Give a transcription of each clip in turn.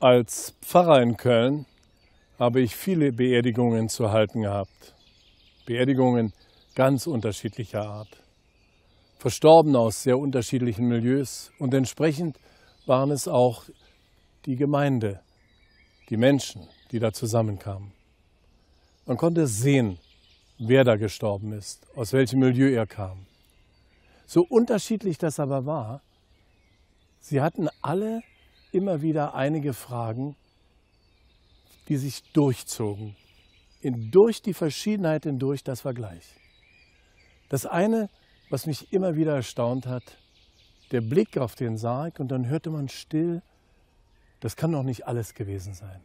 Als Pfarrer in Köln habe ich viele Beerdigungen zu halten gehabt. Beerdigungen ganz unterschiedlicher Art. Verstorben aus sehr unterschiedlichen Milieus und entsprechend waren es auch die Gemeinde, die Menschen, die da zusammenkamen. Man konnte sehen, wer da gestorben ist, aus welchem Milieu er kam. So unterschiedlich das aber war, sie hatten alle immer wieder einige Fragen, die sich durchzogen. In, durch die Verschiedenheit hindurch das war gleich. Das eine, was mich immer wieder erstaunt hat, der Blick auf den Sarg und dann hörte man still, das kann doch nicht alles gewesen sein.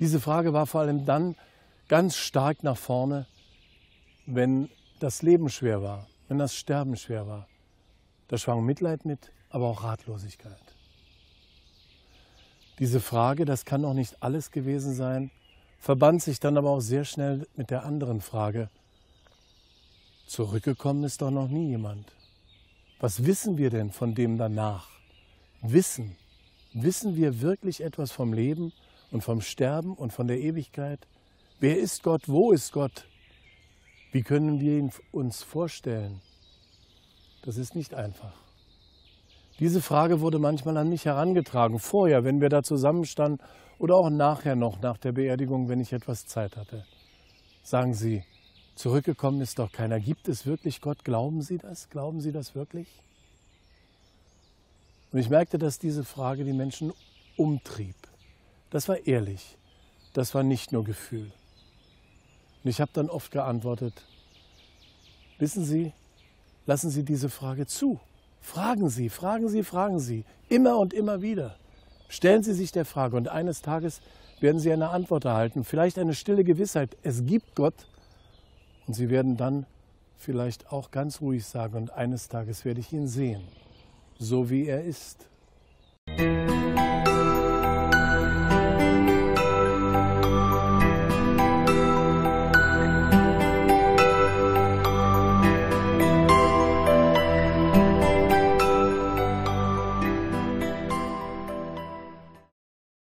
Diese Frage war vor allem dann ganz stark nach vorne, wenn das Leben schwer war, wenn das Sterben schwer war. Da schwang Mitleid mit, aber auch Ratlosigkeit diese Frage, das kann doch nicht alles gewesen sein, verband sich dann aber auch sehr schnell mit der anderen Frage. Zurückgekommen ist doch noch nie jemand. Was wissen wir denn von dem danach? Wissen. Wissen wir wirklich etwas vom Leben und vom Sterben und von der Ewigkeit? Wer ist Gott? Wo ist Gott? Wie können wir ihn uns vorstellen? Das ist nicht einfach. Diese Frage wurde manchmal an mich herangetragen, vorher, wenn wir da zusammenstanden oder auch nachher noch, nach der Beerdigung, wenn ich etwas Zeit hatte. Sagen Sie, zurückgekommen ist doch keiner. Gibt es wirklich Gott? Glauben Sie das? Glauben Sie das wirklich? Und ich merkte, dass diese Frage die Menschen umtrieb. Das war ehrlich. Das war nicht nur Gefühl. Und ich habe dann oft geantwortet, wissen Sie, lassen Sie diese Frage zu. Fragen Sie, fragen Sie, fragen Sie. Immer und immer wieder. Stellen Sie sich der Frage und eines Tages werden Sie eine Antwort erhalten. Vielleicht eine stille Gewissheit. Es gibt Gott. Und Sie werden dann vielleicht auch ganz ruhig sagen und eines Tages werde ich ihn sehen. So wie er ist. Musik